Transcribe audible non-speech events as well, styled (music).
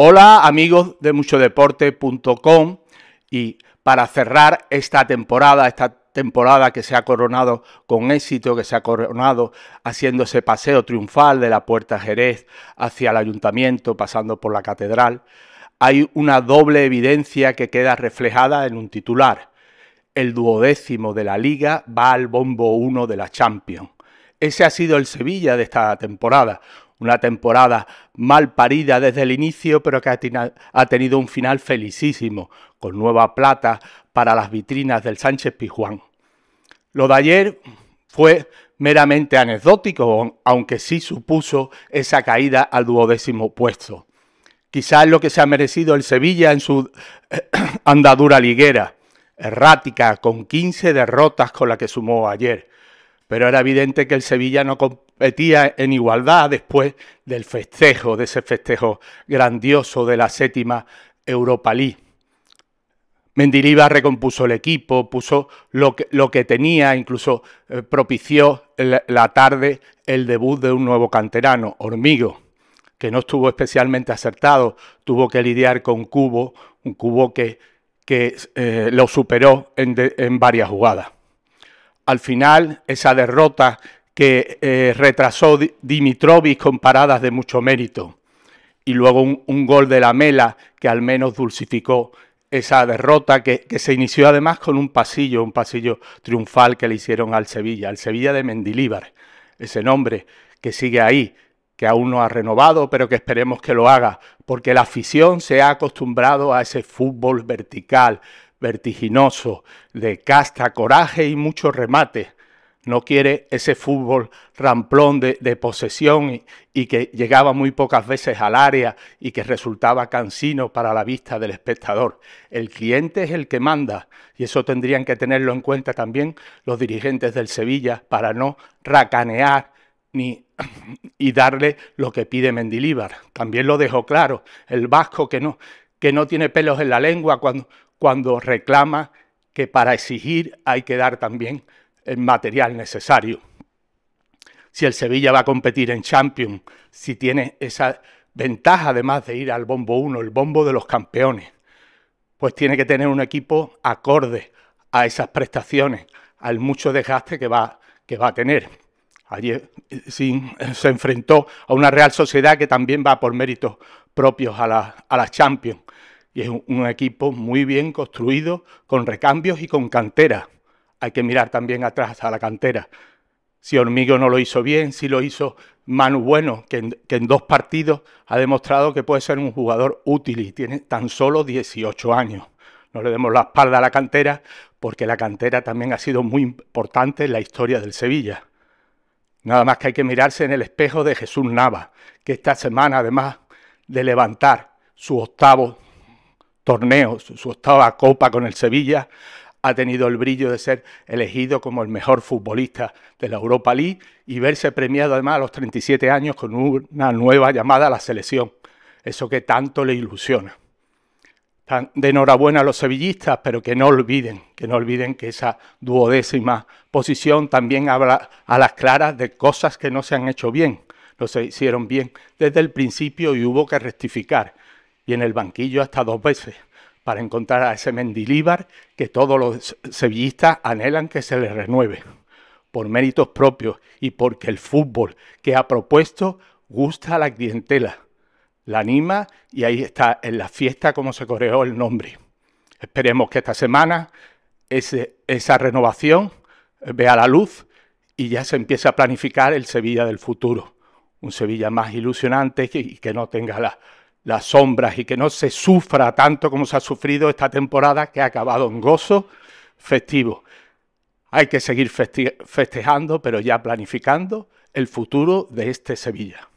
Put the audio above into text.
Hola amigos de muchodeporte.com y para cerrar esta temporada, esta temporada que se ha coronado con éxito, que se ha coronado haciendo ese paseo triunfal de la Puerta Jerez hacia el ayuntamiento, pasando por la catedral, hay una doble evidencia que queda reflejada en un titular. El duodécimo de la liga va al bombo 1 de la Champions. Ese ha sido el Sevilla de esta temporada, una temporada mal parida desde el inicio, pero que ha tenido un final felicísimo, con nueva plata para las vitrinas del Sánchez Pijuán. Lo de ayer fue meramente anecdótico, aunque sí supuso esa caída al duodécimo puesto. Quizás lo que se ha merecido el Sevilla en su (coughs) andadura liguera, errática, con 15 derrotas con la que sumó ayer. Pero era evidente que el Sevilla no, competía en igualdad después del festejo, de ese festejo grandioso de la séptima Europa League. Mendiliva recompuso el equipo, puso lo que, tenía, incluso eh, propició la tarde el debut de un nuevo canterano, Hormigo, que no estuvo especialmente acertado, tuvo que lidiar con Cubo, un Cubo que, que eh, lo superó en varias jugadas. Al final, esa derrota que eh, retrasó Dimitrovic con paradas de mucho mérito. Y luego un, gol de la Mela que al menos dulcificó esa derrota que, se inició además con un pasillo, un pasillo triunfal que le hicieron al Sevilla, al Sevilla de Mendilíbar, ese nombre que sigue ahí, que aún no ha renovado, pero que esperemos que lo haga, porque la afición se ha acostumbrado a ese fútbol vertical, vertiginoso, de casta, coraje y muchos remates no quiere ese fútbol ramplón de, posesión y, que llegaba muy pocas veces al área y que resultaba cansino para la vista del espectador. El cliente es el que manda y eso tendrían que tenerlo en cuenta también los dirigentes del Sevilla para no racanear ni, (clears throat) y darle lo que pide Mendilíbar. También lo dejó claro, el vasco que no, que no tiene pelos en la lengua cuando, cuando reclama que para exigir hay que dar también el material necesario. Si el Sevilla va a competir en Champions, si tiene esa ventaja además de ir al bombo 1, el bombo de los campeones, pues tiene que tener un equipo acorde a esas prestaciones, al mucho desgaste que va, que va a tener. Ayer eh, se enfrentó a una Real Sociedad que también va por méritos propios a la, Champions. Y es un, equipo muy bien construido, con recambios y con canteras hay que mirar también atrás a la cantera. Si Hormigo no lo hizo bien, si lo hizo Manu Bueno, que en, que en dos partidos ha demostrado que puede ser un jugador útil y tiene tan solo 18 años. No le demos la espalda a la cantera porque la cantera también ha sido muy importante en la historia del Sevilla. Nada más que hay que mirarse en el espejo de Jesús Nava, que esta semana, además de levantar su octavo torneo, su octava copa con el Sevilla, ha tenido el brillo de ser elegido como el mejor futbolista de la Europa League y verse premiado además a los 37 años con una nueva llamada a la selección, eso que tanto le ilusiona. de enhorabuena a los sevillistas, pero que no olviden, que no olviden que esa duodécima posición también habla a las claras de cosas que no se han hecho bien, no se hicieron bien desde el principio y hubo que rectificar. Y en el banquillo hasta dos veces para encontrar a ese Mendilíbar que todos los sevillistas anhelan que se le renueve, por méritos propios y porque el fútbol que ha propuesto gusta a la clientela, la anima y ahí está en la fiesta como se coreó el nombre. Esperemos que esta semana esa renovación vea la luz y ya se empiece a planificar el Sevilla del futuro. Un Sevilla más ilusionante y que no tenga la, las sombras y que no se sufra tanto como se ha sufrido esta temporada que ha acabado en gozo festivo. Hay que seguir festejando, pero ya planificando el futuro de este Sevilla.